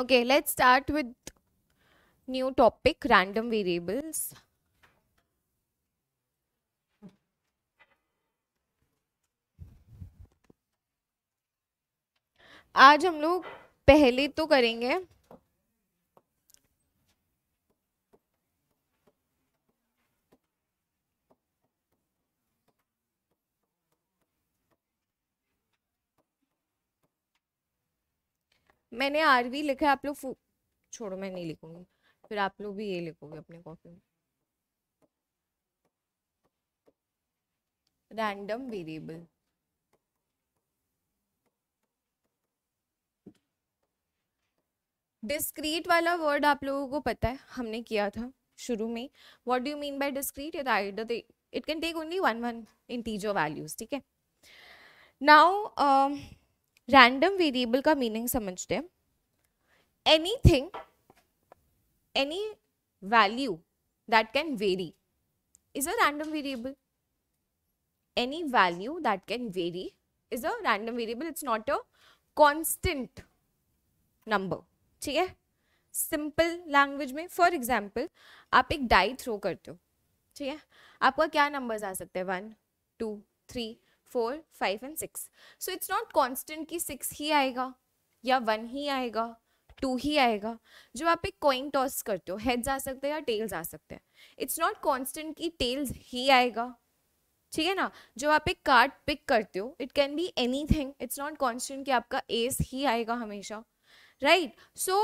okay let's start with new topic random variables आज हम लोग पहले तो करेंगे मैंने आर वी लिखा है आप लोग छोड़ो मैं नहीं लिखूंगी फिर आप लोग भी ये लिखोगे अपने कॉपी में रैंडम वेरिएबल डिस्क्रीट वाला वर्ड आप लोगों को पता है हमने किया था शुरू में what do you mean by discrete it either it can take only one one integer values ठीक है नाउ रैंडम वेरिएबल का मीनिंग समझते हैं thing any value that can vary is a random variable any value that can vary is a random variable it's not a constant number ठीक है simple language में for example आप एक die throw करते हो ठीक है आपका क्या नंबर्स आ सकते हैं one two three four five and six so it's not constant कि सिक्स ही आएगा या वन ही आएगा टू ही आएगा जो आप एक कॉइन टॉस करते हो हेड्स आ सकते हैं या टेल्स आ सकते हैं इट्स नॉट कॉन्स्टेंट कि टेल्स ही आएगा ठीक है ना जो आप एक कार्ड पिक करते हो it can be anything it's not constant कि आपका एस ही आएगा हमेशा right so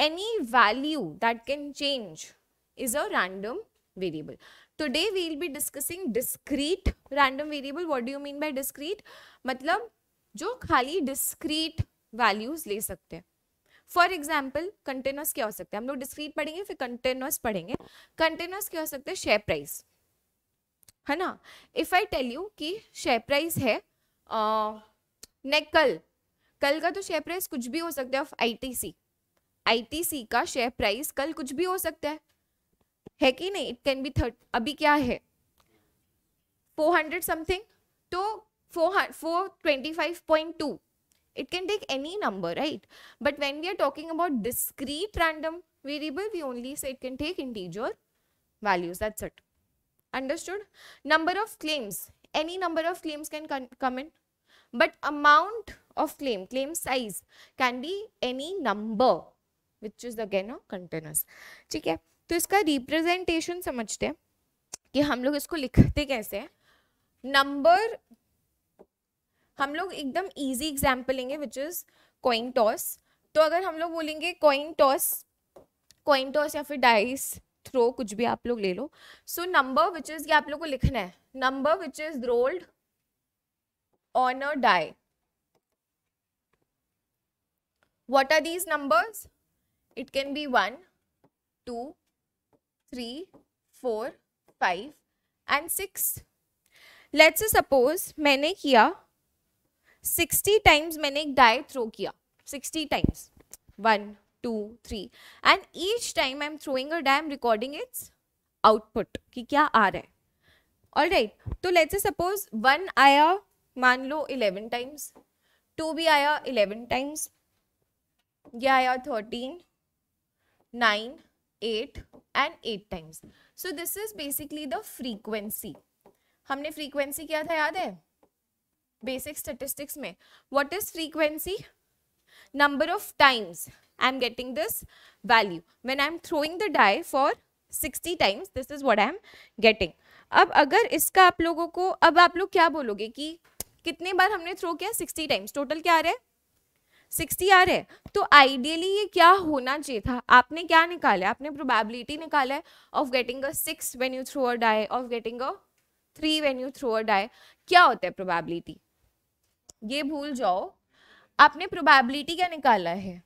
any value that can change is a random variable today we will be discussing discrete random variable what do you mean by discrete मतलब जो खाली discrete values ले सकते हैं फॉर एग्जाम्पल कंटेनस क्या हो सकते हैं हम लोग डिस्क्रीट पढ़ेंगे फिर कंटेनस पढ़ेंगे कंटेनस क्या हो सकते हैं शेयर प्राइस है ना इफ आई टेल यू कि शेयर प्राइस है ने कल कल का तो शेयर प्राइस कुछ भी हो सकता है ऑफ आईटीसी आईटीसी का शेयर प्राइस कल कुछ भी हो सकता है है कि नहीं इट कैन बी थर्ट अभी क्या है फोर हंड्रेड समथिंग तो four four twenty five point two it can take any number right but when we are talking about discrete random variable we only say it can take integer values that's it understood number of claims any number of claims can come in but amount of claim claim size can be any number which is again a continuous ठीक है तो इसका representation समझते हैं कि हम लोग इसको लिखते कैसे हैं नंबर हम लोग एकदम इजी एग्जाम्पल लेंगे विच इज़ कॉइन टॉस तो अगर हम लोग बोलेंगे कॉइन टॉस कॉइन टॉस या फिर डाइस थ्रो कुछ भी आप लोग ले लो सो नंबर विच इज़ ये आप लोग को लिखना है number which is rolled on a die what are these numbers it can be one two three four five and six let's suppose मैंने किया सिक्सटी टाइम्स मैंने एक डाई थ्रो किया sixty times one two three and each time I am throwing a die am recording its output कि क्या आ रहा है ऑल राइट right, तो लेट्स सपोज वन आया मान लो इलेवन टाइम्स टू भी आया इलेवन टाइम्स ये आया thirteen nine eight and eight times so this is basically the frequency हमने फ्रीक्वेंसी क्या था याद है बेसिक स्टेटिस्टिक्स में what is frequency number of times I am getting this value when I am throwing the die for sixty times this is what I am getting अब अगर इसका आप लोगों को अब आप लोग क्या बोलोगे कि कितने बार हमने थ्रो किया सिक्सटी टाइम्स टोटल क्या आ रहा है सिक्सटी आ रहे तो आइडियली ये क्या होना चाहिए था आपने क्या निकाला आपने प्रोबेबिलिटी निकाला है of getting a six when you throw a die of getting a three when you throw a die क्या होता है प्रोबेबिलिटी ये भूल जाओ आपने प्रोबेबिलिटी क्या निकाला है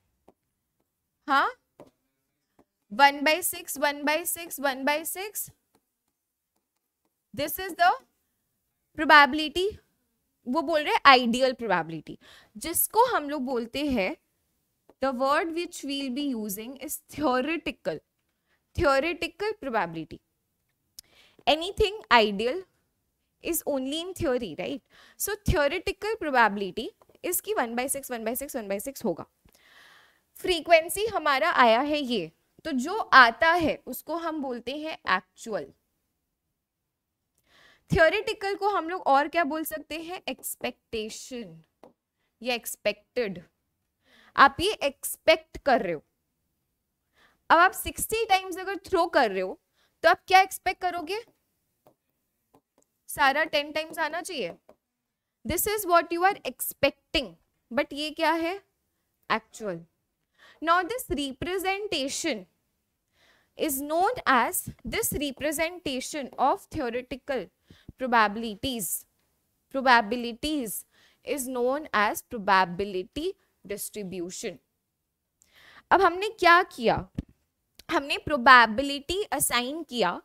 हाँ one by six one by six one by six this is the probability वो बोल रहे हैं आइडियल प्रोबेबिलिटी जिसको हम लोग बोलते हैं the word which will be using is theoretical theoretical probability anything ideal is only in theory right so theoretical probability इसकी one by six one by six one by six होगा frequency हमारा आया है ये तो जो आता है उसको हम बोलते हैं एक्चुअल थियोरिटिकल को हम लोग और क्या बोल सकते हैं एक्सपेक्टेशन या एक्सपेक्टेड आप ये एक्सपेक्ट कर रहे हो अब आप 60 टाइम्स अगर थ्रो कर रहे हो तो आप क्या एक्सपेक्ट करोगे सारा 10 टाइम्स आना चाहिए this is what you are expecting but ये क्या है actual now this representation is known as this representation of theoretical probabilities probabilities is known as probability distribution अब हमने क्या किया हमने probability असाइन किया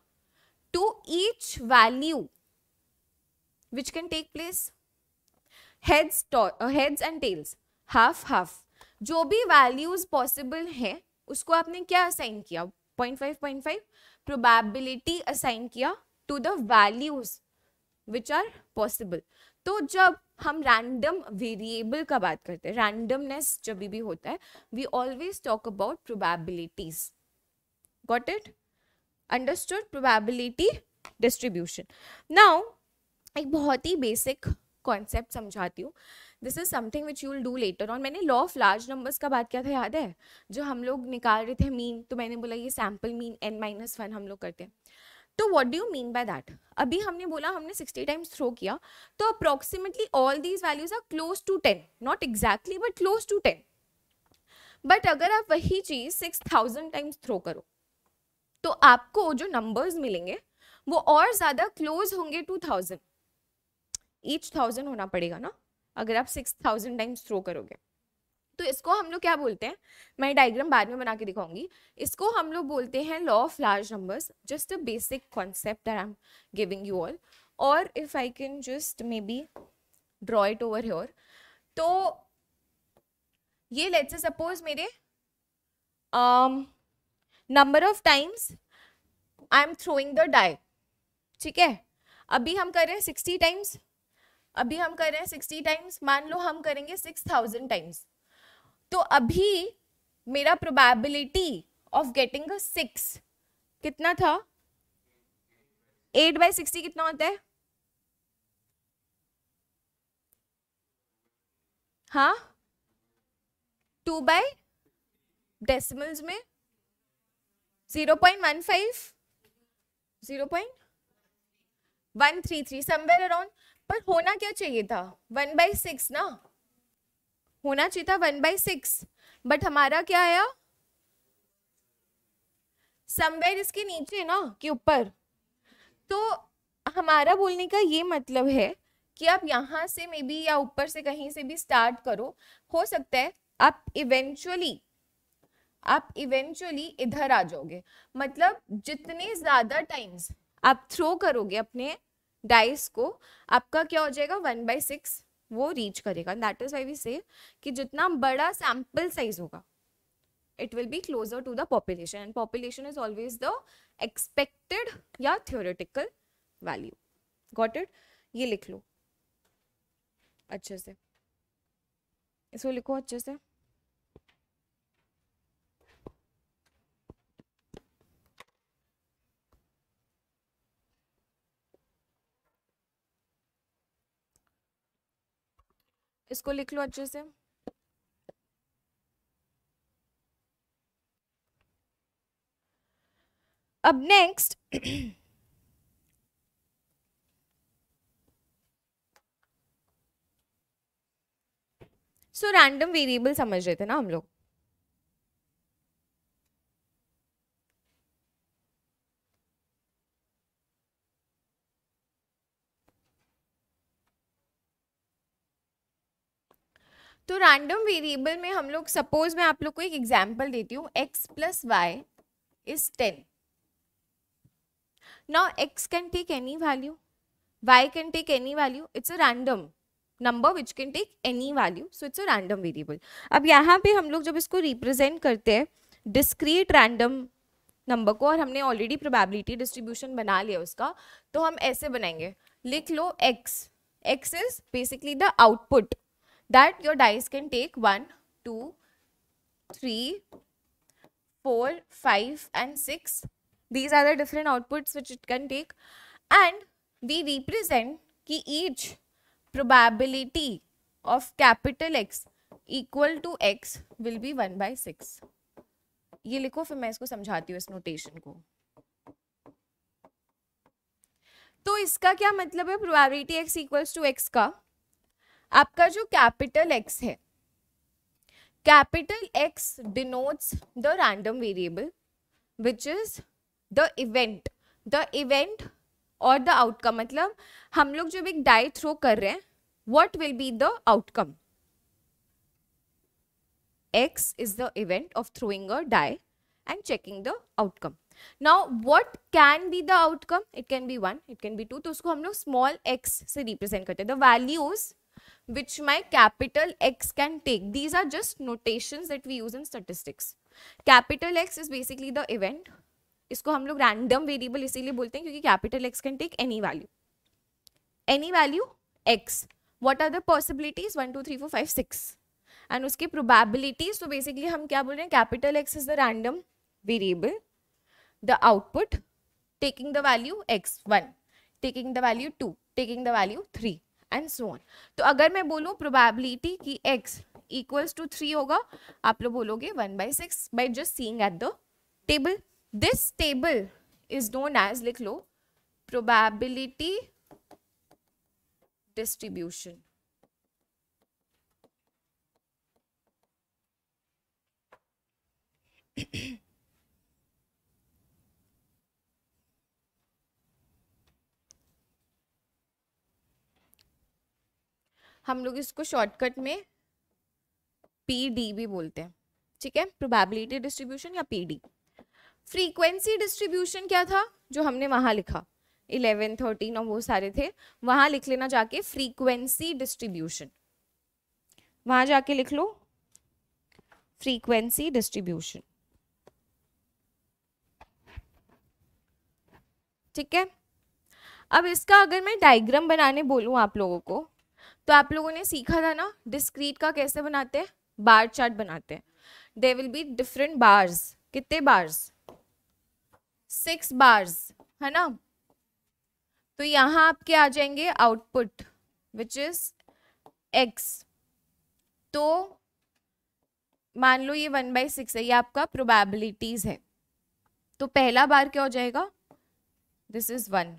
to each value which can take place heads heads and tails half half जो भी values possible हैं उसको आपने क्या असाइन किया 0.5 0.5 probability असाइन किया to the values which are possible तो जब हम रैंडम वेरिएबल का बात करते हैं रैंडमनेस जब भी होता है we always talk about probabilities got it understood probability distribution now एक बहुत ही बेसिक कॉन्सेप्ट समझाती हूँ this is something which you will do later on मैंने लॉ ऑफ लार्ज नंबर्स का बात किया था याद है जो हम लोग निकाल रहे थे मीन तो मैंने बोला ये sample mean n minus one हम लोग करते हैं तो what do you mean by that अभी हमने बोला हमने सिक्सटी टाइम्स थ्रो किया तो approximately all these values are close to ten not exactly but close to ten but अगर आप वही चीज सिक्स थाउजेंड टाइम्स थ्रो करो तो आपको जो नंबर्स मिलेंगे वो और ज्यादा क्लोज होंगे टू थाउजेंड ईच थाउजेंड होना पड़ेगा ना अगर आप सिक्स थाउजेंड टाइम्स थ्रो करोगे तो इसको हम लोग क्या बोलते हैं मैं डायग्राम बाद में बना के दिखाऊंगी इसको हम लोग बोलते हैं law of large numbers just a basic concept I am giving you all और if I can just maybe draw it over here तो ये लेट्स सपोज मेरे number of times I am throwing the die ठीक है अभी हम कर रहे हैं सिक्सटी टाइम्स अभी हम कर रहे हैं सिक्सटी टाइम्स मान लो हम करेंगे सिक्स थाउजेंड टाइम्स तो अभी मेरा probability of getting a six कितना था एट बाई सिक्सटी कितना होता है हाँ टू बाय डेसिमल्स में zero point one five zero point one three three somewhere around पर होना क्या चाहिए था वन बाई सिक्स ना होना चाहिए था वन बाई सिक्स बट हमारा क्या आया समवेयर इसके नीचे ना कि ऊपर तो हमारा बोलने का ये मतलब है कि आप यहाँ से मे बी या ऊपर से कहीं से भी स्टार्ट करो हो सकता है आप इवेंचुअली आप इवेंचुअली इधर आ जाओगे मतलब जितने ज़्यादा टाइम्स आप थ्रो करोगे अपने डाइस को आपका क्या हो जाएगा वन बाई सिक्स वो रीच करेगा that is why we say कि जितना बड़ा सैम्पल साइज होगा it will be closer to the population and population is always the expected या थियोरेटिकल वैल्यू गॉट इट ये लिख लो अच्छे से इसको लिखो अच्छे से इसको लिख लो अच्छे से अब नेक्स्ट सो रैंडम वेरिएबल समझ रहे थे ना हम लोग तो रैंडम वेरिएबल में हम लोग सपोज मैं आप लोग को एक एग्जाम्पल देती हूँ x plus y is ten now x can take any value y can take any value it's a random number which can take any value so it's a random variable अब यहाँ पे हम लोग जब इसको represent करते हैं discrete random number को और हमने ऑलरेडी प्रोबेबिलिटी डिस्ट्रीब्यूशन बना लिया उसका तो हम ऐसे बनाएंगे लिख लो x x is basically the output that your dice can take 1, 2, 3, 4, 5 and 6. These are the different outputs which it can take and we represent ki each probability of capital X equal to X will be 1 by 6. ये लिखो फिर मैं इसको समझाती हूँ इस notation को तो इसका क्या मतलब है probability x equals to x का आपका जो कैपिटल एक्स है capital x denotes the random variable which is the event the event और द आउटकम मतलब हम लोग जब एक डाइट थ्रो कर रहे हैं what will be the outcome x is the event of throwing a die and checking the outcome now what can be the outcome it can be one, it can be 2 तो उसको हम लोग small x से represent करते हैं the values which my capital X can take. These are just notations that we use in statistics. Capital X is basically the event. इसको हम लोग रैंडम वेरिएबल इसीलिए बोलते हैं क्योंकि capital x can take any value any value x what are the possibilities one two three four five six and उसकी probabilities तो basically हम क्या बोल रहे हैं capital x is the random variable the output taking the value x one taking the value two taking the value three and so on तो अगर मैं बोलूँ प्रोबेबिलिटी कि एक्स इक्वल्स टू थ्री होगा आप लोग बोलोगे one by six by just seeing at the table this table is known as लिख लो प्रोबेबिलिटी डिस्ट्रीब्यूशन Mm-hmm. हम लोग इसको शॉर्टकट में पी डी भी बोलते हैं ठीक है प्रोबेबिलिटी डिस्ट्रीब्यूशन या पी डी फ्रीक्वेंसी डिस्ट्रीब्यूशन क्या था जो हमने वहाँ लिखा इलेवन थर्टीन और वो सारे थे वहाँ लिख लेना जाके फ्रीक्वेंसी डिस्ट्रीब्यूशन वहाँ जाके लिख लो फ्रीक्वेंसी डिस्ट्रीब्यूशन ठीक है अब इसका अगर मैं डायग्राम बनाने बोलूँ आप लोगों को तो आप लोगों ने सीखा था ना डिस्क्रीट का कैसे बनाते हैं बार चार्ट बनाते हैं they will be different bars कितने बार्स सिक्स बार्स है ना तो यहाँ आपके आ जाएंगे आउटपुट विच इज एक्स तो मान लो ये वन बाई सिक्स है ये आपका प्रोबेबिलिटीज है तो पहला बार क्या हो जाएगा this is one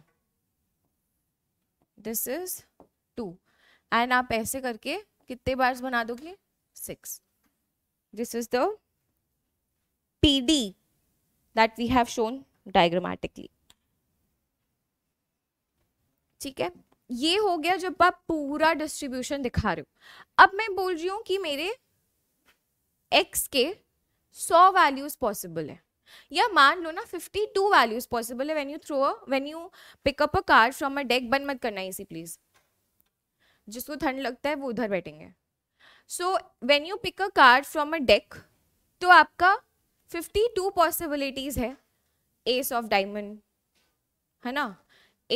this is and आप ऐसे करके कितने बार्स बना दोगे six this is the P D that we have shown diagrammatically ठीक है ये हो गया जब आप पूरा डिस्ट्रीब्यूशन दिखा रहे हो अब मैं बोल रही हूँ कि मेरे एक्स के सौ वैल्यूज पॉसिबल है या मान लो ना फिफ्टी टू वैल्यूज पॉसिबल है when you throw when you pick up a card from a deck बंद मत करना इसी प्लीज़ जिसको ठंड लगता है वो उधर बैठेंगे so when you pick a card from a deck तो आपका फिफ्टी टू पॉसिबिलिटीज है एस ऑफ डायमंड है ना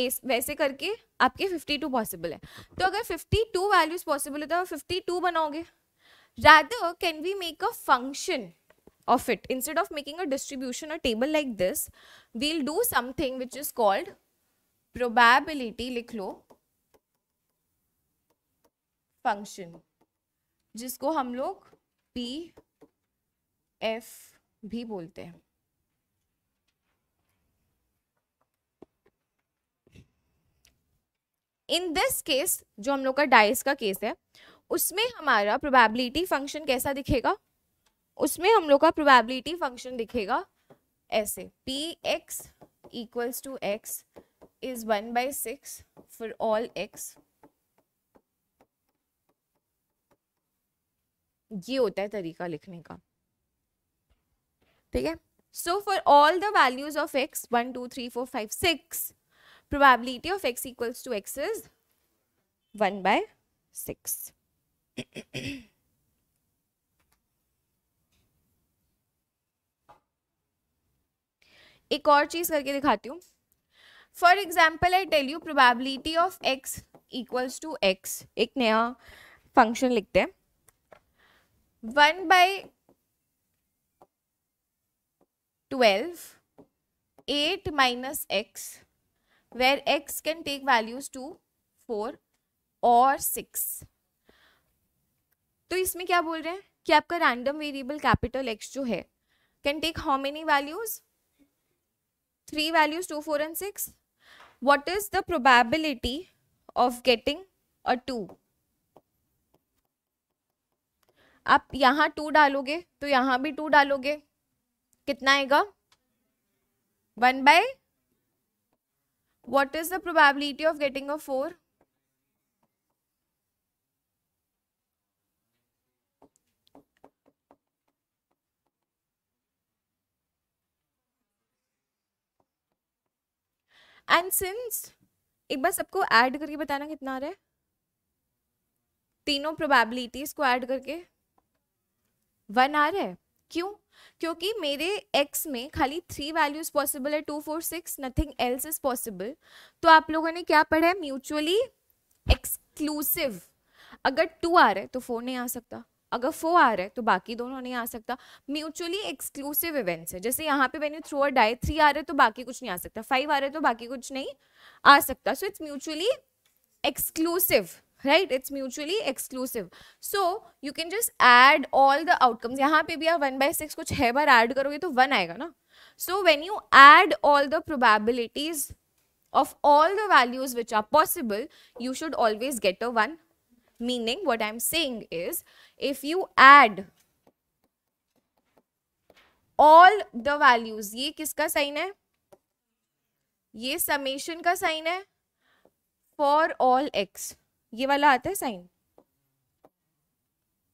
एस वैसे करके आपके फिफ्टी टू पॉसिबल है तो अगर फिफ्टी टू वैल्यूज पॉसिबल होता है फिफ्टी टू बनाओगे rather can we make a function of it instead of making a distribution a table like this will do something which is called probability लिख लो function जिसको हम लोग P F भी बोलते हैं इन दिस केस जो हम लोग का डाइस का केस है उसमें हमारा प्रोबेबिलिटी फंक्शन कैसा दिखेगा उसमें हम लोग का प्रोबेबिलिटी फंक्शन दिखेगा ऐसे p x equals to x is one by six for all x ये होता है तरीका लिखने का ठीक है so for all the values of x one two three four five six probability of x equals to x is one by six एक और चीज करके दिखाती हूँ for example I tell you probability of x equals to x एक नया function लिखते हैं one by twelve eight minus x where x can take values two four और सिक्स तो इसमें क्या बोल रहे हैं कि आपका रैंडम वेरिएबल कैपिटल एक्स जो है can take how many values three values two four and six what is the probability of getting a two आप यहाँ टू डालोगे तो यहाँ भी टू डालोगे कितना आएगा one by what is the probability of getting a four and since एक बार सबको ऐड करके बताना कितना आ रहा है तीनों प्रोबेबिलिटीज को ऐड करके वन आ रहा है क्यों क्योंकि मेरे एक्स में खाली थ्री वैल्यूज पॉसिबल है two four six nothing else is possible तो आप लोगों ने क्या पढ़ा है म्यूचुअली एक्सक्लूसिव अगर टू आ रहा है तो फोर नहीं आ सकता अगर फोर आ रहा है तो बाकी दोनों नहीं आ सकता म्यूचुअली एक्सक्लूसिव इवेंट्स है जैसे यहाँ पे मैंने थ्रो और डाय थ्री आ रहे तो बाकी कुछ नहीं आ सकता फाइव आ रहे तो बाकी कुछ नहीं आ सकता so it's mutually exclusive right it's mutually exclusive so you can just add all the outcomes यहाँ पे भी आप वन बाई सिक्स को छः बार ऐड करोगे तो वन आएगा ना so when you add all the probabilities all the values which are possible you should always get a one meaning what I am saying is if you add all the values ये किसका sign है ये summation का sign है for all x ये वाला आता है साइन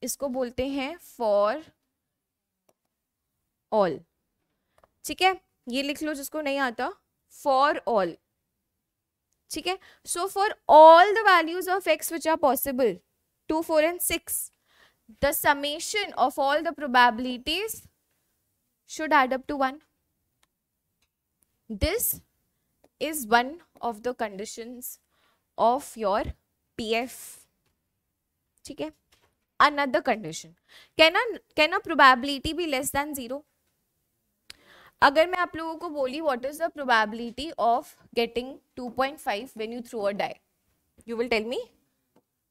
इसको बोलते हैं फॉर ऑल ठीक है ये लिख लो जिसको नहीं आता फॉर ऑल ठीक है so for all the values of x which are possible two four and six the summation of all the probabilities should add up to one this is one of the conditions of your pf ठीक है another condition कहना कहना probability भी less than zero अगर मैं आप लोगों को बोली what is the probability of getting two point five when you throw a die you will tell me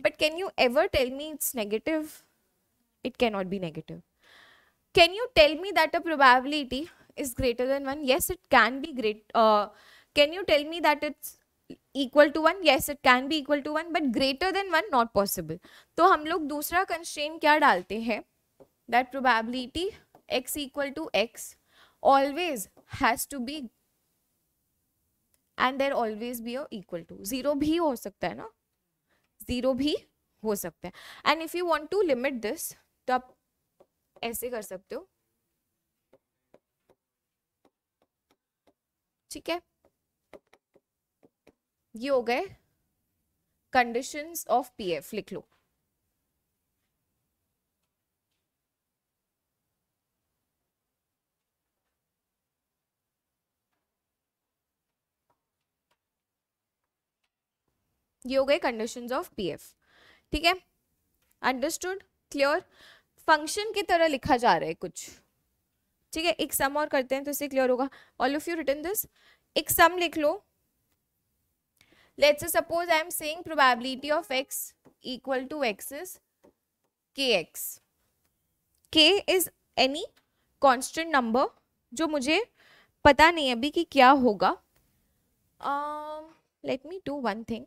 but can you ever tell me it's negative it can not be negative can you tell me that a probability is greater than one yes it can be great can you tell me that it's equal to one yes it can be equal to one but greater than one not possible तो हम लोग दूसरा constraint क्या डालते हैं that probability x equal to x always has to be and there always be equal to zero भी हो सकता है ना जीरो भी हो सकता है and if you want to limit this तो आप ऐसे कर सकते हो ठीक है ये हो गए कंडीशंस ऑफ पीएफ लिख लो ये हो गए कंडीशंस ऑफ पीएफ ठीक है अंडरस्टूड क्लियर फंक्शन की तरह लिखा जा रहा है कुछ ठीक है एक सम और करते हैं तो इससे क्लियर होगा all of you return this एक सम लिख लो let's suppose I am saying probability of X equal to x is K X K is any constant number जो मुझे पता नहीं अभी कि क्या होगा let me do one thing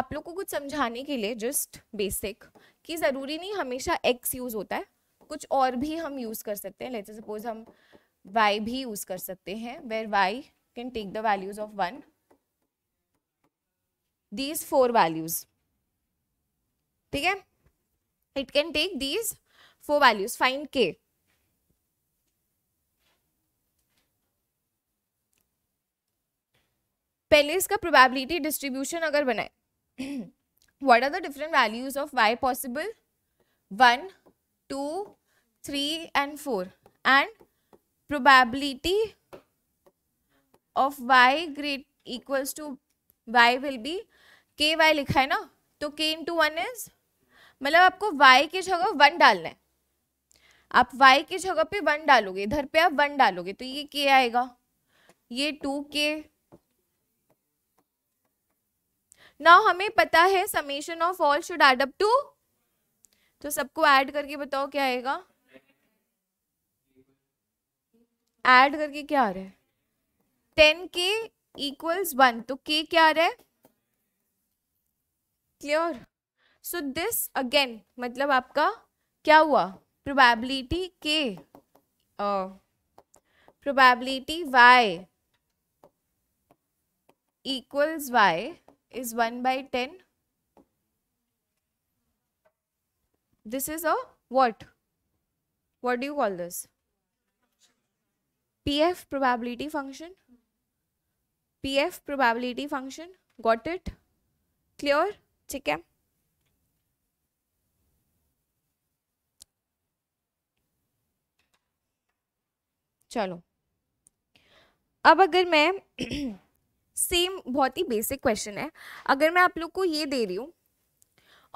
आप लोग को कुछ समझाने के लिए जस्ट बेसिक कि ज़रूरी नहीं हमेशा एक्स यूज़ होता है कुछ और भी हम यूज़ कर सकते हैं लेट्स सपोज हम वाई भी यूज़ कर सकते हैं where Y can take the values of one these four values ठीक है it can take these four values find K पहले इसका प्रोबेबिलिटी डिस्ट्रीब्यूशन अगर बनाए what are the different values of Y possible one two three and four and probability of Y great equals to Y will be K Y लिखा है ना तो के इन to one is मतलब आपको वाई की जगह वन डालना है आप वाई की जगह पे वन डालोगे इधर पे आप वन डालोगे तो ये के आएगा ये टू के ना हमें पता है summation of all should add up to तो सबको ऐड करके बताओ क्या आएगा ऐड करके क्या आ रहा है टेन के इक्वल्स वन तो के क्या आ रहा है क्लियर सो दिस अगेन मतलब आपका क्या हुआ प्रोबेबिलिटी के probability Y equals Y is one by ten this is a what what do call this PF probability function PF probability function got it clear ठीक है चलो अब अगर मैं सेम बहुत ही बेसिक क्वेश्चन है अगर मैं आप लोग को ये दे रही हूँ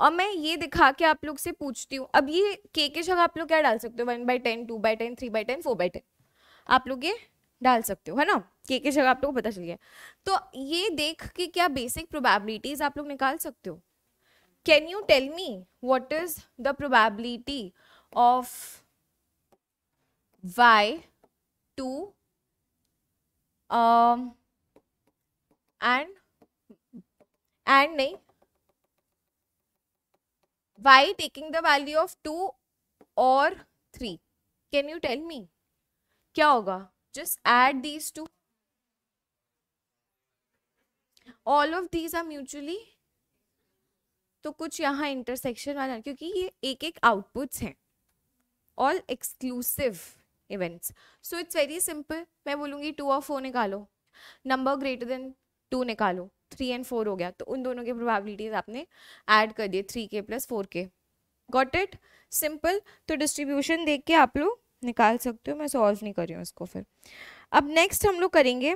और मैं ये दिखा के आप लोग से पूछती हूँ अब ये के के जगह आप लोग क्या डाल सकते हो one by ten two by ten three by ten four by ten आप लोग ये डाल सकते हो है ना के के जगह आप लोग को पता चल गया तो ये देख के क्या बेसिक प्रोबेबिलिटीज आप लोग निकाल सकते हो can you tell me what is the probability of Y two and and नहीं Y taking the value of two और three can you tell me क्या होगा just add these two all of these are mutually तो कुछ यहाँ intersection वाला क्योंकि ये एक एक आउटपुट्स हैं all exclusive events so it's very simple मैं बोलूँगी टू और फोर निकालो नंबर ग्रेटर देन टू निकालो थ्री एंड फोर हो गया तो उन दोनों के प्रोबेबिलिटीज आपने ऐड कर दिए three K plus four K got it simple तो डिस्ट्रीब्यूशन देख के आप लोग निकाल सकते हो मैं सॉल्व नहीं कर रही हूँ इसको फिर अब नेक्स्ट हम लोग करेंगे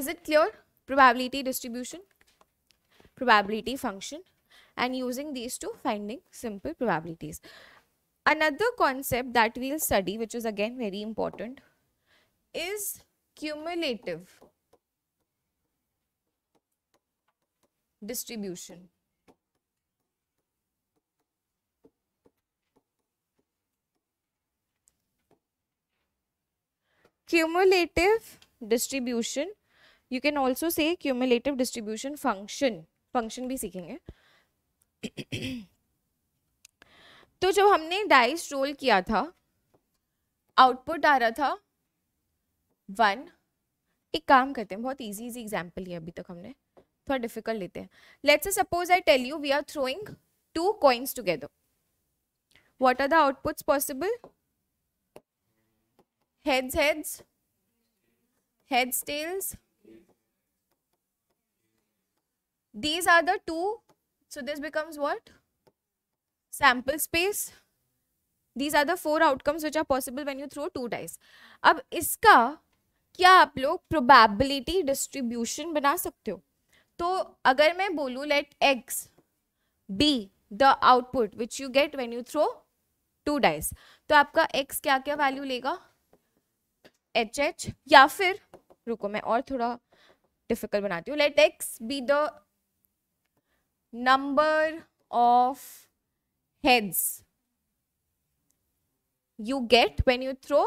is it clear probability distribution probability function and using these two finding simple probabilities another concept that we'll study which is again very important is cumulative distribution cumulative distribution you can also say cumulative distribution function function भी सीखेंगे तो जब हमने dice role किया था output आ रहा था one एक काम करते हैं बहुत इजी इजी एग्जांपल लिया अभी तक हमने थोड़ा डिफिकल्ट लेते हैं let's suppose I tell you we are throwing two coins together what are the outputs possible heads heads heads tails these are the two so this becomes what sample space these are the four outcomes which are possible when you throw two dice ab iska kya aap log probability distribution bana sakte ho to agar main bolu let x be the output which you get when you throw two dice to aapka x kya kya value लेगा H H या फिर रुको मैं और थोड़ा difficult बनाती हूँ let X be the number of heads you get when you throw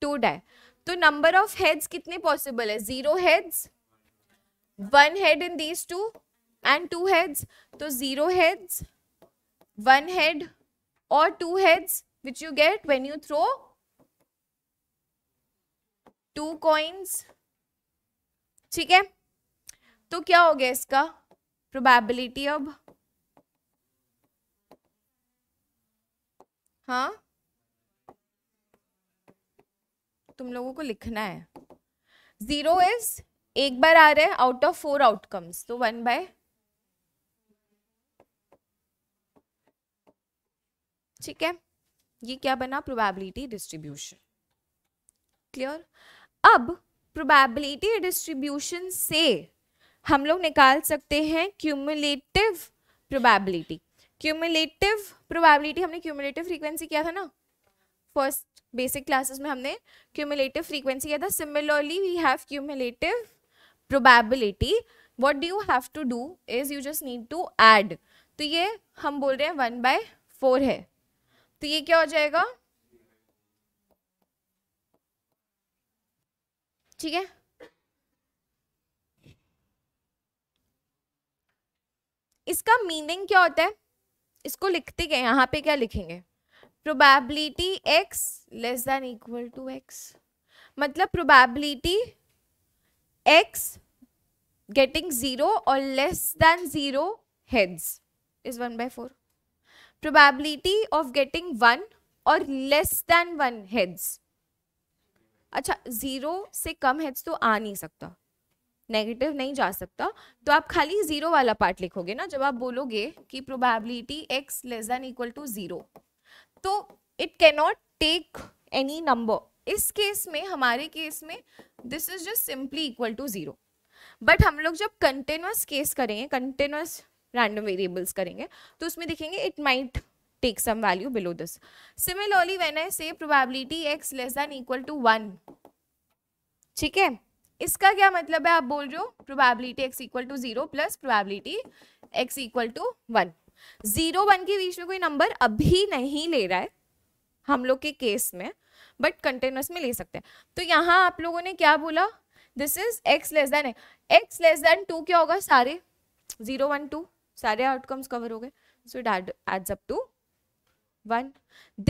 two die तो नंबर ऑफ हेड्स कितने पॉसिबल है zero heads one head in these two and two heads तो जीरो हेड्स वन हेड और two heads which you get when you throw two coins ठीक है तो क्या हो गया इसका प्रोबेबिलिटी अब हाँ तुम लोगों को लिखना है जीरो इज एक बार आ रहे हैं आउट ऑफ फोर आउटकम्स तो वन बाय ठीक है ये क्या बना प्रोबेबिलिटी डिस्ट्रीब्यूशन क्लियर अब प्रोबेबिलिटी डिस्ट्रीब्यूशन से हम लोग निकाल सकते हैं क्यूमुलेटिव प्रोबेबिलिटी क्यूमुलेटिव प्रोबेबिलिटी हमने क्यूमुलेटिव फ्रीक्वेंसी किया था ना फर्स्ट बेसिक क्लासेस में हमने क्यूमुलेटिव फ्रीक्वेंसी किया था similarly we have cumulative probability what do you have to do is you just need to add तो ये हम बोल रहे हैं वन बाय फोर है तो ये क्या हो जाएगा ठीक है इसका मीनिंग क्या होता है इसको लिखते गए यहाँ पे क्या लिखेंगे probability x less than equal to X मतलब प्रोबेबिलिटी एक्स गेटिंग ज़ीरो और less than zero heads is one by four probability of getting one और लेस देन वन हेड्स अच्छा ज़ीरो से कम है तो आ नहीं सकता नेगेटिव नहीं जा सकता तो आप खाली ज़ीरो वाला पार्ट लिखोगे ना जब आप बोलोगे कि probability x less than equal to zero तो it cannot take any number इस केस में हमारे केस में this is just simply equal to zero but हम लोग जब कंटिन्यूस केस करेंगे कंटिन्यूस रैंडम वेरिएबल्स करेंगे तो उसमें देखेंगे it might take some value below this. Similarly, when I say probability x less than equal to one ठीक है इसका क्या मतलब है आप बोल रहे हो probability x equal to zero plus probability x equal to one zero one के बीच में कोई नंबर अभी नहीं ले रहा है हम लोग के केस में बट कंटिन्यूस में ले सकते हैं तो यहाँ आप लोगों ने क्या बोला this is X less than X less than two क्या होगा सारे जीरो वन टू सारे आउटकम्स कवर हो गए so it adds up to one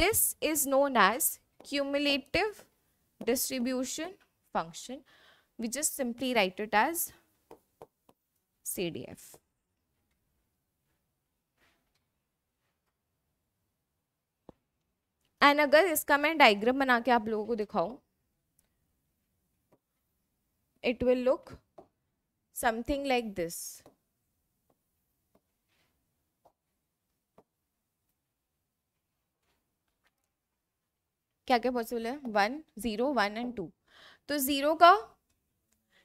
this is known as cumulative distribution function we just simply write it as CDF. And अगर इसका मैं diagram बना के आप लोगों को दिखाऊं it will look something like this क्या क्या पॉसिबल है one zero one and two तो ज़ीरो का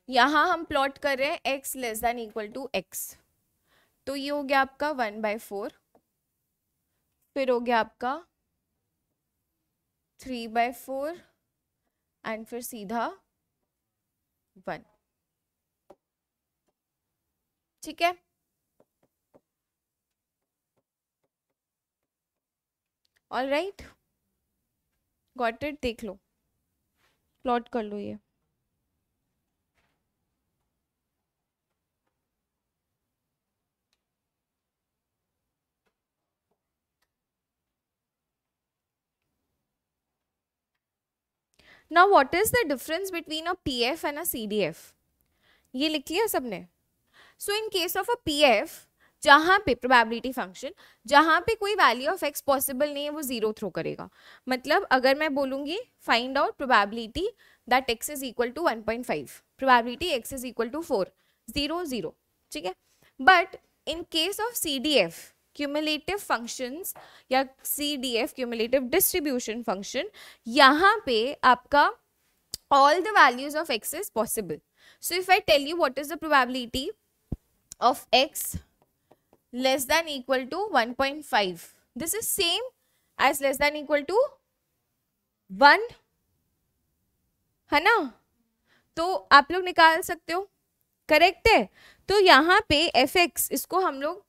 यहाँ हम प्लॉट कर रहे हैं X less than equal to X तो ये हो गया आपका वन बाय फोर फिर हो गया आपका थ्री बाय फोर एंड फिर सीधा वन ठीक है ऑल राइट right. गॉट देख लो प्लॉट कर लो ये ना what is the difference between a P F and a C D F ये लिख लिया सबने so in case of a P F जहाँ पे प्रोबेबिलिटी फंक्शन जहाँ पे कोई वैल्यू ऑफ एक्स पॉसिबल नहीं है वो ज़ीरो थ्रो करेगा मतलब अगर मैं बोलूँगी find out probability that X is equal to one point five probability X is equal to four zero zero ठीक है but in case of C D F cumulative functions या C D F cumulative distribution function यहाँ पे आपका all the values of X is possible so if I tell you what is the probability of X less than equal to 1.5 this is same as less than equal to 1 है ना तो आप लोग निकाल सकते हो करेक्ट है तो यहाँ पे एफ एक्स इसको हम लोग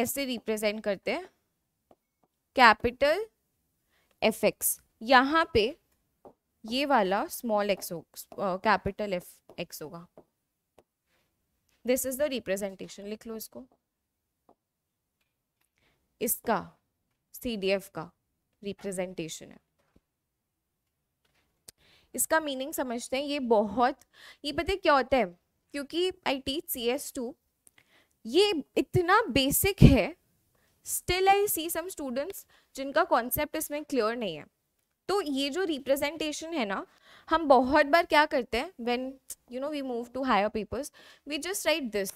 ऐसे रिप्रेजेंट करते हैं कैपिटल एफ एक्स यहाँ पे ये वाला स्मॉल एक्स हो कैपिटल एफ एक्स होगा दिस इज द रिप्रेजेंटेशन लिख लो इसको इसका सीडीएफ का रिप्रेजेंटेशन है इसका मीनिंग समझते हैं ये बहुत ये पता क्या होता है क्योंकि I teach C S too ये इतना बेसिक है still I see some students जिनका कॉन्सेप्ट इसमें क्लियर नहीं है तो ये जो रिप्रेजेंटेशन है ना हम बहुत बार क्या करते हैं when you know we move to higher papers we just write this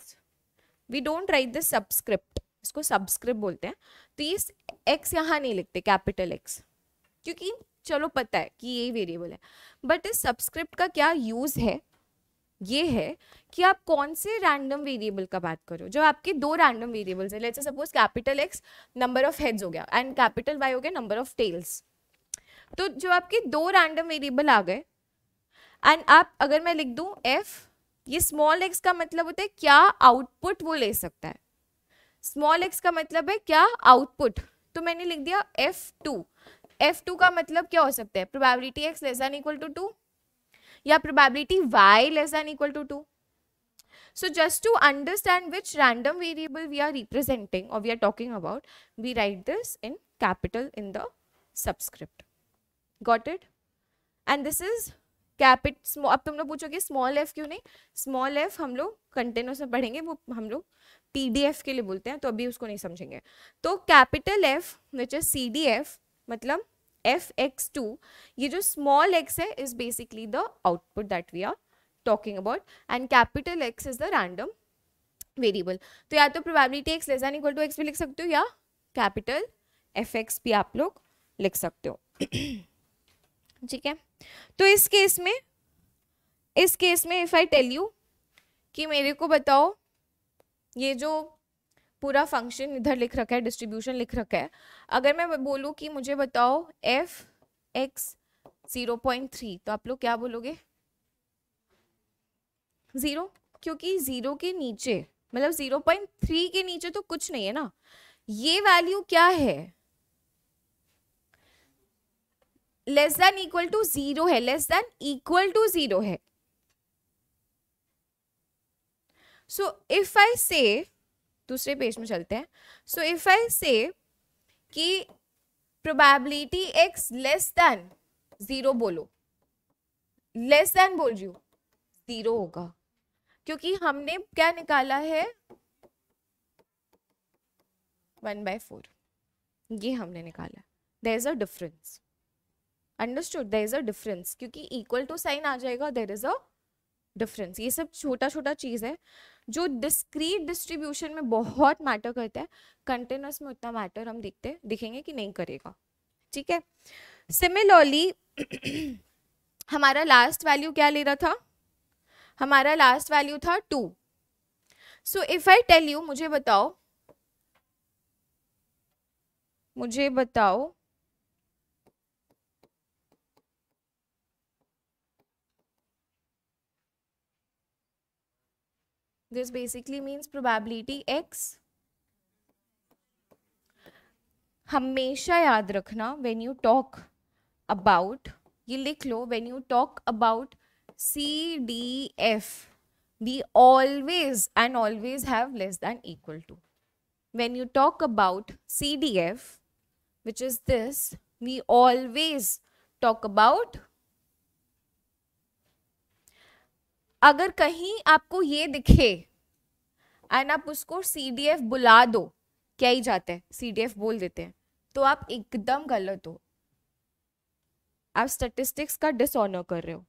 we don't write this subscript इसको सब्सक्रिप्ट बोलते हैं तो ये एक्स यहाँ नहीं लिखते कैपिटल एक्स क्योंकि चलो पता है कि ये वेरिएबल है बट इस सब्सक्रिप्ट का क्या यूज़ है ये है कि आप कौन से रैंडम वेरिएबल का बात करो जो आपके दो रैंडम वेरिएबल्स हैं let's suppose capital X number of heads हो गया एंड कैपिटल वाई हो गया नंबर ऑफ टेल्स तो जो आपके दो रैंडम वेरिएबल आ गए एंड आप अगर मैं लिख दूँ एफ ये स्मॉल एक्स का मतलब होता है क्या आउटपुट वो ले सकता है स्मॉल एक्स का मतलब है क्या आउटपुट तो मैंने लिख दिया एफ टू एफ टू का मतलब क्या हो सकता है probability x less than equal to two या probability Y less than equal to two so just to understand which random variable we are representing और we are talking about we write this in capital in the subscript got it and this is capital अब तुम लोग पूछोगे small F क्यों नहीं small F हम लोग containers में पढ़ेंगे वो हम लोग टीडीएफ के लिए बोलते हैं तो अभी उसको नहीं समझेंगे तो capital F which is C D F मतलब एफ एक्स टू ये जो स्मॉल एक्स है is basically the output that we are talking about and capital x is the random variable तो या तो probability X less than equal to X भी लिख सकते हो या कैपिटल एफ एक्स भी आप लोग लिख सकते हो ठीक है तो इस केस में इस केस में इफ आई टेल यू कि मेरे को बताओ ये जो पूरा फंक्शन इधर लिख रखा है डिस्ट्रीब्यूशन लिख रखा है अगर मैं बोलूँ कि मुझे बताओ F X zero point three तो आप लोग क्या बोलोगे ज़ीरो क्योंकि ज़ीरो के नीचे मतलब ज़ीरो पॉइंट थ्री के नीचे तो कुछ नहीं है ना ये वैल्यू क्या है less than equal to zero है less than equal to zero है सो इफ आई से दूसरे पेज में चलते हैं सो इफ आई से कि probability x less than zero बोलो लेस देन बोल रही हूँ जीरो होगा क्योंकि हमने क्या निकाला है वन बाय फोर ये हमने निकाला there is a difference understood there is a difference क्योंकि इक्वल टू साइन आ जाएगा देर इज अ डिफरेंस ये सब छोटा छोटा चीज़ है जो डिस्क्रीट डिस्ट्रीब्यूशन में बहुत मैटर करता है कंटिन्यूस में उतना मैटर हम देखते दिखेंगे कि नहीं करेगा ठीक है सिमिलरली हमारा लास्ट वैल्यू क्या ले रहा था हमारा लास्ट वैल्यू था two so if I tell you मुझे बताओ मुझे बताओ This basically means probability x. hamesha याद रखना when you talk about ये लिख लो when you talk about C D F we always and always have less than equal to. When you talk about CDF, which is this, we always talk about अगर कहीं आपको ये दिखे and आप उसको सी बुला दो क्या ही जाते हैं सी बोल देते हैं तो आप एकदम गलत हो आप स्टेटिस्टिक्स का डिसऑनर कर रहे हो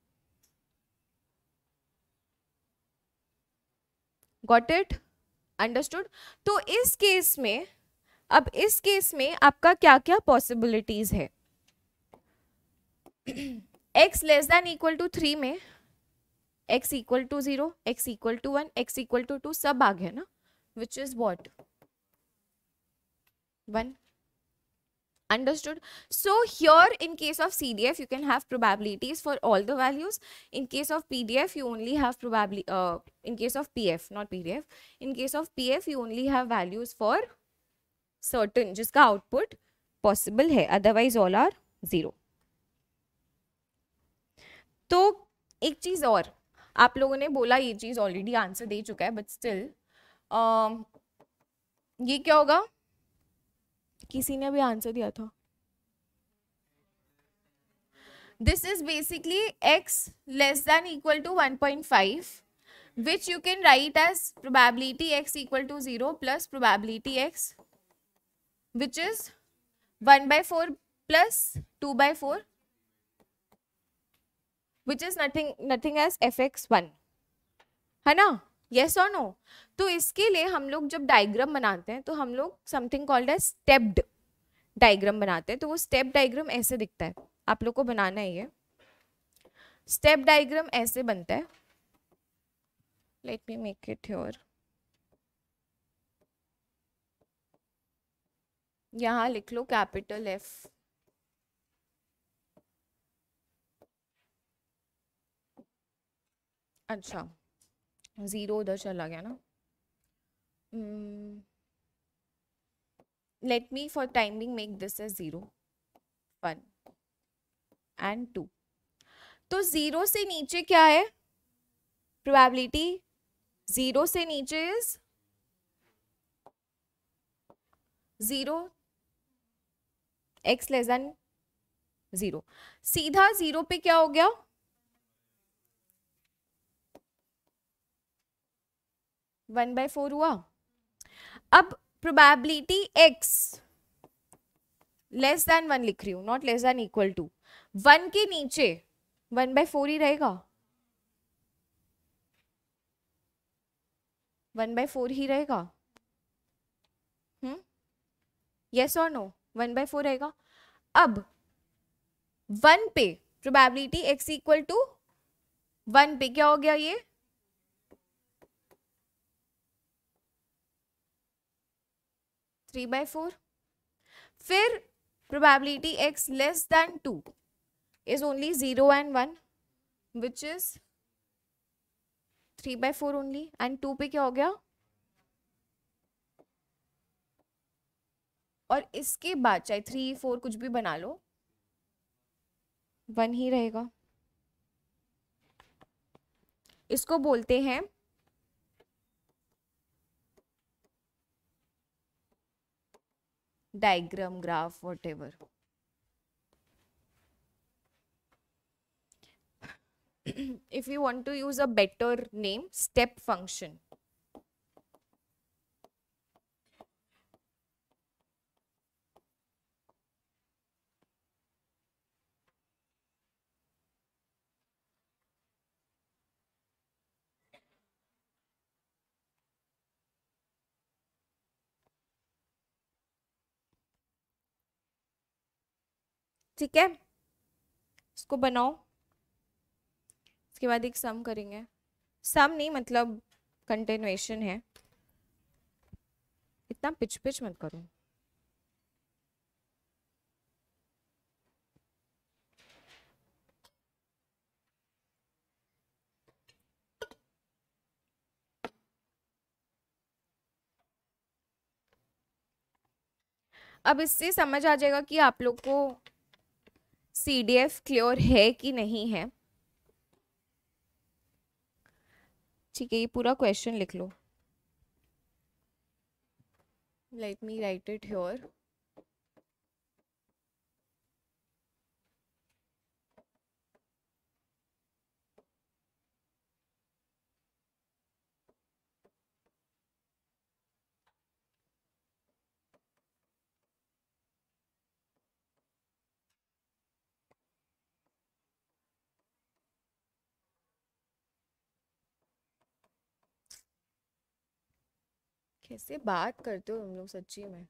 गॉट इट अंडरस्टूड तो इस केस में अब इस केस में आपका क्या क्या पॉसिबिलिटीज है x less than equal to three में X equal to zero X equal to one X equal to two सब आ गया ना which is what one understood so here in case of cdf you can have probabilities for all the values in case of pdf you only have probably uh, in case of pf not pdf in case of pf you only have values for certain jiska output possible hai otherwise all are zero तो एक चीज और आप लोगों ने बोला ये चीज़ already answer दे चुका है बट स्टिल uh, ये क्या होगा किसी ने भी आंसर दिया था this is basically x less than equal to 1.5 which you can write as probability x equal to 0 plus probability x which is 1 by 4 plus 2 by 4 which is nothing nothing as F X one है ना yes और no तो इसके लिए हम लोग जब diagram बनाते हैं तो हम लोग something called as stepped diagram बनाते हैं तो वो स्टेप डायग्राम ऐसे दिखता है आप लोग को बनाना है ये स्टेप डायग्राम ऐसे बनता है let me make it your यहाँ लिख लो कैपिटल एफ़ अच्छा ज़ीरो उधर चला गया ना let me for timing make this as zero one and two तो ज़ीरो से नीचे क्या है प्रोबेबिलिटी ज़ीरो से नीचे is zero X less than zero सीधा ज़ीरो पे क्या हो गया वन बाय फोर हुआ अब probability x less than one लिख रही हूँ not less than equal to one के नीचे वन बाय फोर ही रहेगा वन बाय फोर ही रहेगा हम्म यस और नो वन बाय फोर रहेगा अब वन पे probability x equal to one पे क्या हो गया ये थ्री बाई फोर फिर probability x less than two is only zero and one which is three by four only and two पे क्या हो गया और इसके बाद चाहे थ्री फोर कुछ भी बना लो वन ही रहेगा इसको बोलते हैं diagram, graph, whatever. if you want to use a better name, step function. ठीक है इसको बनाओ इसके बाद एक सम करेंगे सम नहीं मतलब कंटिन्यूएशन है इतना पिच पिच मत करो अब इससे समझ आ जाएगा कि आप लोग को सी डी एफ क्लियर है कि नहीं है ठीक है ये पूरा क्वेश्चन लिख लो let me write it here कैसे बात करते हो तुम लोग सच्ची में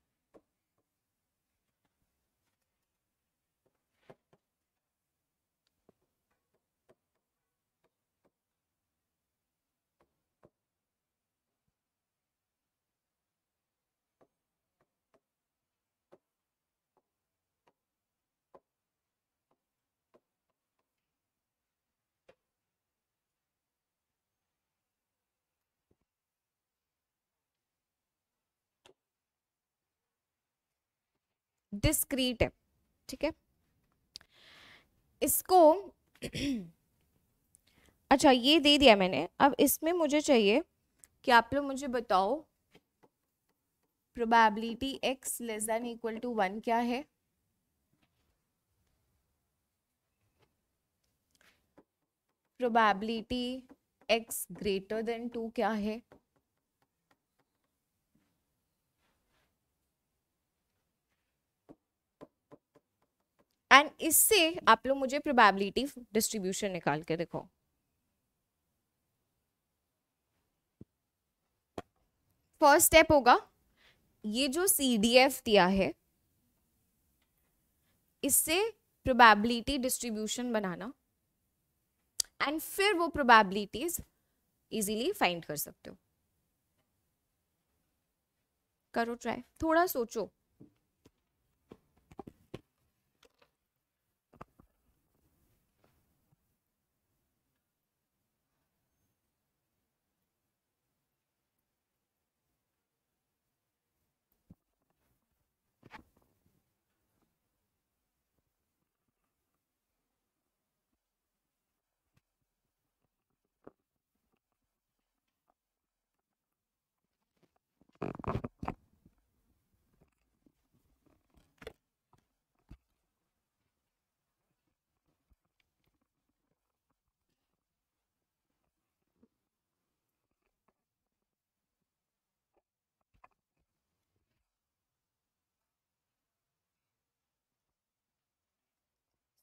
डिस्क्रीट है ठीक है इसको अच्छा ये दे दिया मैंने अब इसमें मुझे चाहिए कि आप लोग मुझे बताओ probability x less than equal to one क्या है probability x greater than two क्या है एंड इससे आप लोग मुझे प्रोबेबिलिटी डिस्ट्रीब्यूशन निकाल के देखो फर्स्ट स्टेप होगा ये जो सी डी एफ दिया है इससे प्रोबेबिलिटी डिस्ट्रीब्यूशन बनाना एंड फिर वो प्रोबेबिलिटीज इजीली फाइंड कर सकते हो करो ट्राई थोड़ा सोचो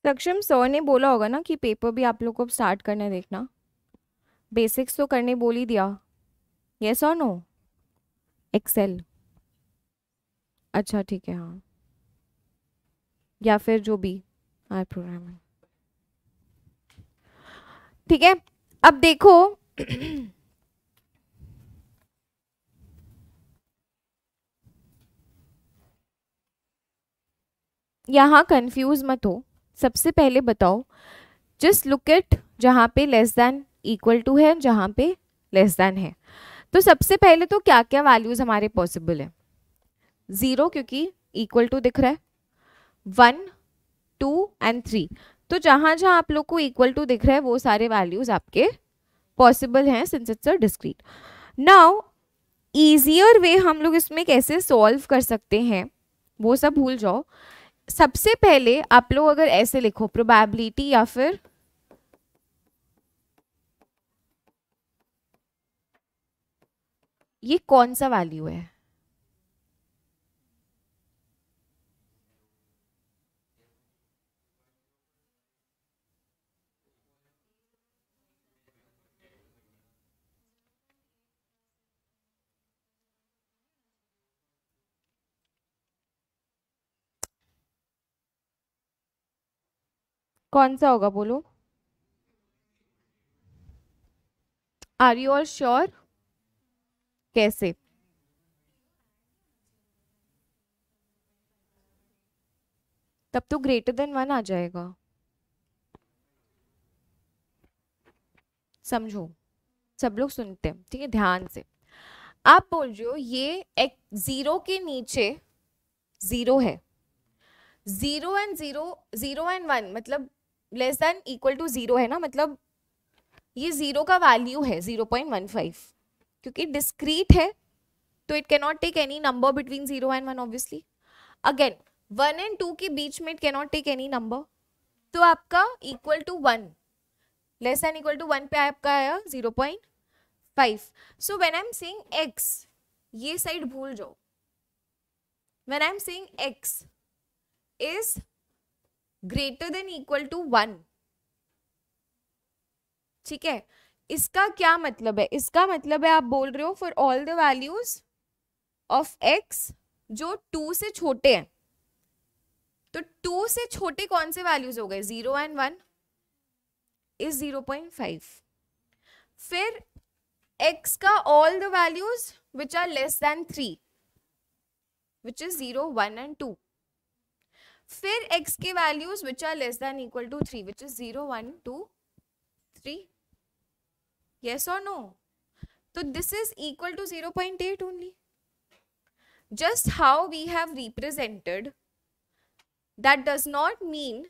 सक्षम सर ने बोला होगा ना कि पेपर भी आप लोग को स्टार्ट करने देखना बेसिक्स तो करने बोल ही दिया यस और नो एक्सेल अच्छा ठीक है हाँ या फिर जो भी आई है ठीक है अब देखो यहाँ कंफ्यूज मत हो सबसे पहले बताओ जस्ट लुक एट जहाँ पे लेस दैन इक्वल टू है जहाँ पे लेस दैन है तो सबसे पहले तो क्या क्या वैल्यूज़ हमारे पॉसिबल है ज़ीरो क्योंकि इक्वल टू दिख रहा है वन टू एंड थ्री तो जहाँ जहाँ आप लोग को इक्वल टू दिख रहा है वो सारे वैल्यूज़ आपके पॉसिबल हैं since it's a discrete now easier way हम लोग इसमें कैसे सॉल्व कर सकते हैं वो सब भूल जाओ सबसे पहले आप लोग अगर ऐसे लिखो प्रोबेबिलिटी या फिर ये कौन सा वैल्यू है कौन सा होगा बोलो आर यू ऑल श्योर कैसे तब तो ग्रेटर देन वन आ जाएगा समझो सब लोग सुनते हैं ठीक है ध्यान से आप बोल रहे हो ये एक जीरो के नीचे जीरो है zero and zero zero and one मतलब less than equal to zero है ना मतलब ये ज़ीरो का वैल्यू है ज़ीरो पॉइंट वन फाइव क्योंकि डिस्क्रीट है तो it cannot take any number between zero and one obviously again one and two के बीच में it cannot take any number तो आपका equal to one less than equal to one पे आपका आया zero point five so when I am seeing x ये side भूल जाओ when I am seeing x is greater than equal to one ठीक है इसका क्या मतलब है इसका मतलब है आप बोल रहे हो for all the values of x जो टू से छोटे हैं तो टू से छोटे कौन से वैल्यूज हो गए zero and one is zero point five फिर एक्स का all the values which are less than three which is zero one and two फिर x के values which are less than equal to three which is zero one two three yes और no तो this is equal to zero point eight only just how we have represented that does not mean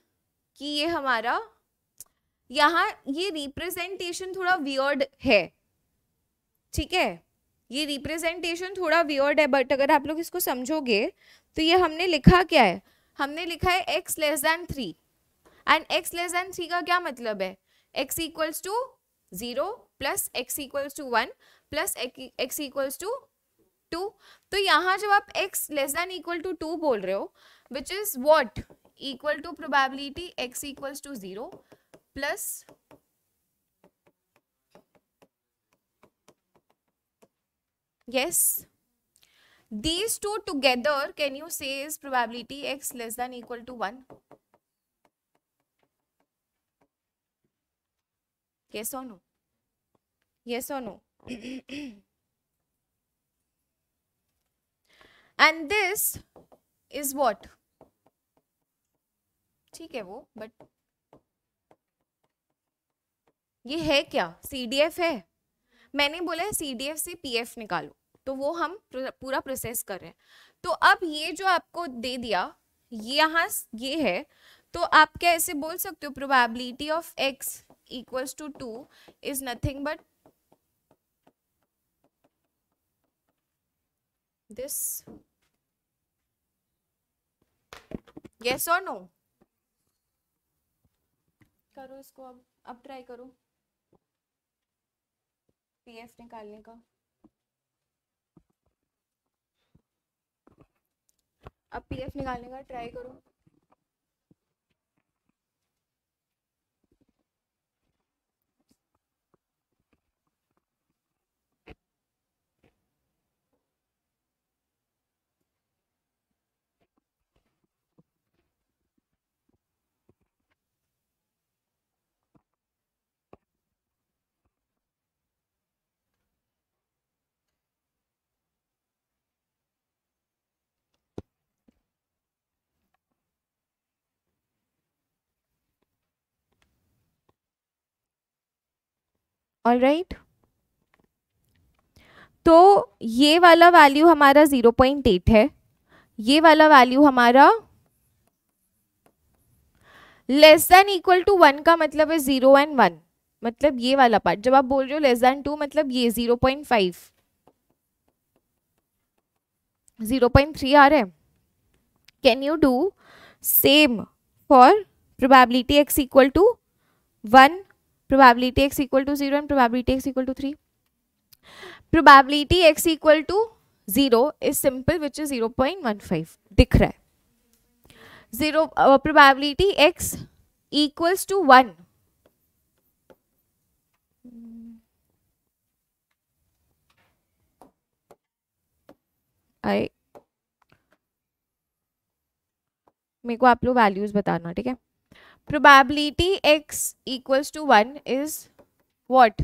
कि ये हमारा यहाँ ये representation थोड़ा weird है ठीक है ये रिप्रेजेंटेशन थोड़ा वियर्ड है बट अगर आप लोग इसको समझोगे तो ये हमने लिखा क्या है हमने लिखा है x less than three and x less than three का क्या मतलब है x equals to zero plus x equals to one plus x equals to two तो यहाँ जब आप x less than equal to two बोल रहे हो which is what equal to probability x equals to zero plus yes these two together can you say is probability x less than equal to 1 yes or no yes or no and this is what ठीक है वो but ये है क्या सी D F है मैंने बोला है सी डी एफ से पी एफ निकालो तो वो हम पूरा प्रोसेस कर रहे हैं तो अब ये जो आपको दे दिया ये यहाँ ये है तो आप क्या ऐसे बोल सकते हो probability of x equals to two is nothing but this yes और नो करो इसको अब अब ट्राई करो पीएफ निकालने का अब पीएफ निकालने का ट्राई करो ऑल राइट तो ये वाला वैल्यू हमारा ज़ीरो पॉइंट एट है ये वाला वैल्यू हमारा less than equal to one का मतलब है ज़ीरो एंड वन मतलब ये वाला पार्ट जब आप बोल रहे हो लेस देन टू मतलब ये zero point five zero point three आ रहा है can you do same for probability x equal to one probability x equal to zero and probability x equal to three probability x equal to zero is simple which is zero point one five दिख रहा है zero probability x equals to one I मेरे को आप लोग values बताना ठीक है probability x equals to one is what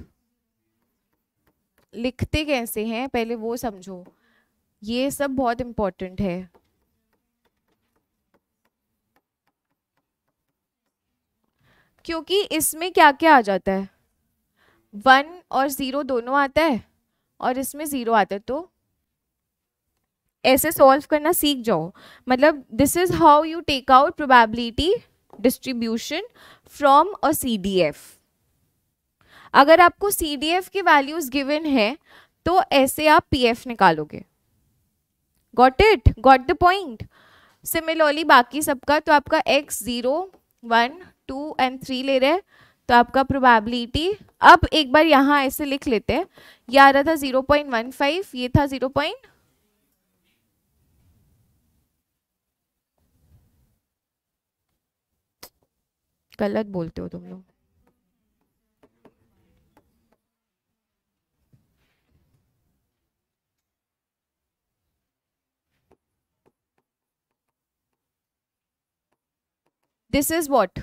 लिखते कैसे हैं पहले वो समझो ये सब बहुत इम्पोर्टेंट है क्योंकि इसमें क्या क्या आ जाता है वन और ज़ीरो दोनों आता है और इसमें ज़ीरो आता है तो ऐसे सॉल्व करना सीख जाओ मतलब this is how you take out probability distribution from a F अगर आपको एफ की वैल्यूज गिवन है तो ऐसे आप एफ निकालोगे got it got the point similarly बाकी सबका तो आपका x zero one two and three ले रहे हैं तो आपका प्रोबेबिलिटी अब एक बार यहाँ ऐसे लिख लेते हैं ये आ रहा था ज़ीरो पॉइंट वन फाइव ये था ज़ीरो पॉइंट गलत बोलते हो तुम लोग this is what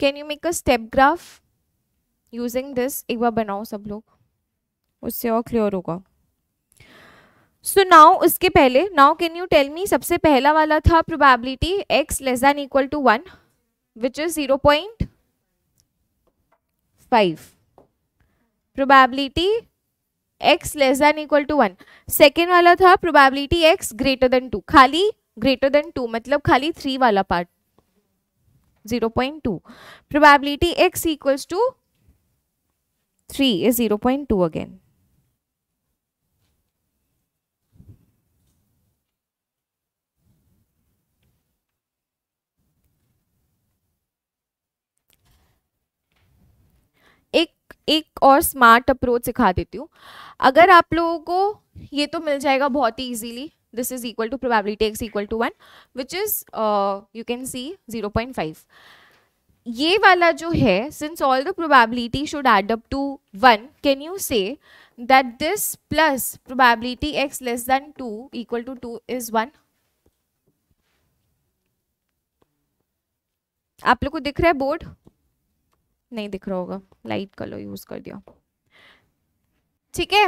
can you make a step graph using this एक बार बनाओ सब लोग उससे और क्लियर होगा सो so नाउ उसके पहले now can you tell me सबसे पहला वाला था probability x less than equal to one which is zero point five probability x less than equal to one second वाला था probability x greater than two खाली greater than two मतलब खाली three वाला part zero point two probability x equals to three is zero point two again एक और smart approach सिखा देती हूँ अगर आप लोगों को ये तो मिल जाएगा बहुत ही easily this is equal to probability x equal to one which is you can see zero point five ये वाला जो है since all the probability should add up to one can you say that this plus probability x less than two equal to two is one आप लोग को दिख रहा है बोर्ड नहीं दिख रहा होगा लाइट कलर यूज कर दिया ठीक है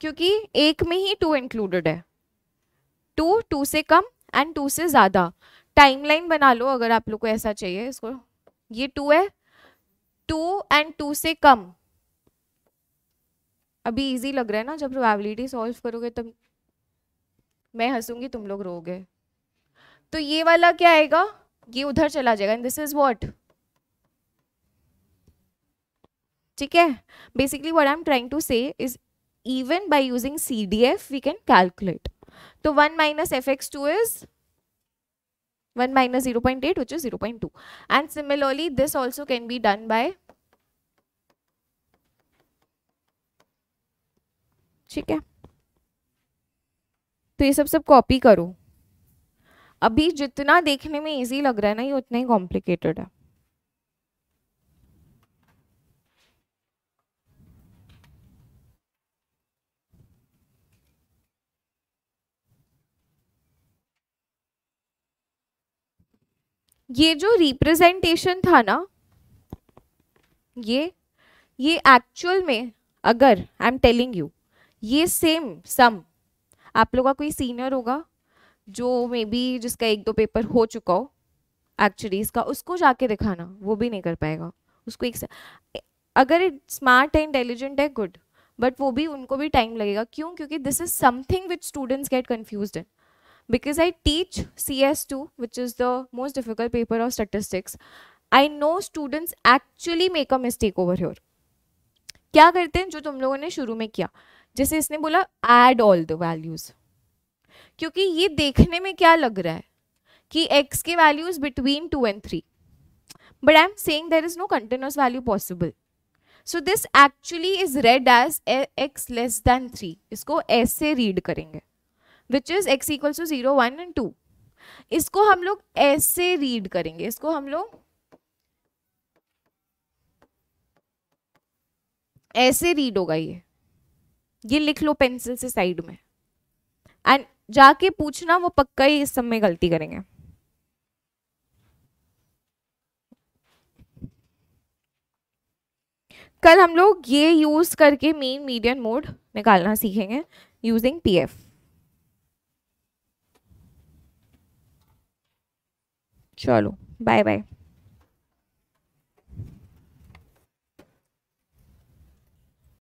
क्योंकि एक में ही टू इंक्लूडेड है टू टू से कम एंड टू से ज़्यादा टाइमलाइन बना लो अगर आप लोग को ऐसा चाहिए इसको ये टू है टू एंड टू से कम अभी इजी लग रहा है ना जब प्रोबेबिलिटी सॉल्व करोगे तब मैं हंसूंगी तुम लोग रोगे तो ये वाला क्या आएगा ये उधर चला जाएगा एंड दिस इज वॉट ठीक है basically what I am trying to say is even by using C D F we can calculate तो one minus F x two is one minus zero point eight which is zero point two and similarly this also can be done by ठीक है तो ये सब सब copy करो अभी जितना देखने में इजी लग रहा है ना ये उतना ही कॉम्प्लिकेटेड है ये जो रिप्रेजेंटेशन था ना ये ये एक्चुअल में अगर आई एम टेलिंग यू ये सेम सम आप लोग का कोई सीनियर होगा जो मे बी जिसका एक दो पेपर हो चुका हो एक्चुअली इसका उसको जाके दिखाना वो भी नहीं कर पाएगा उसको एक अगर स्मार्ट एंड इंटेलिजेंट है गुड बट वो भी उनको भी टाइम लगेगा क्यों क्योंकि this is something which students get confuse in because I teach C S two which is the most difficult paper of statistics I know students actually make a mistake over your क्या करते हैं जो तुम लोगों ने शुरू में किया जैसे इसने बोला एड ऑल द वैल्यूज क्योंकि ये देखने में क्या लग रहा है कि x के value is between two and three but I am saying there is no continuous value possible so this actually is read as x less than three इसको ऐसे से रीड करेंगे which is x equals to zero one and two इसको हम लोग ऐसे से read करेंगे इसको हम लोग ऐसे रीड होगा ये ये लिख लो पेंसिल से साइड में एंड जाके पूछना वो पक्का ही इस समय में गलती करेंगे कल हम लोग ये यूज करके मेन मीडियम मोड निकालना सीखेंगे यूजिंग पीएफ चलो बाय बाय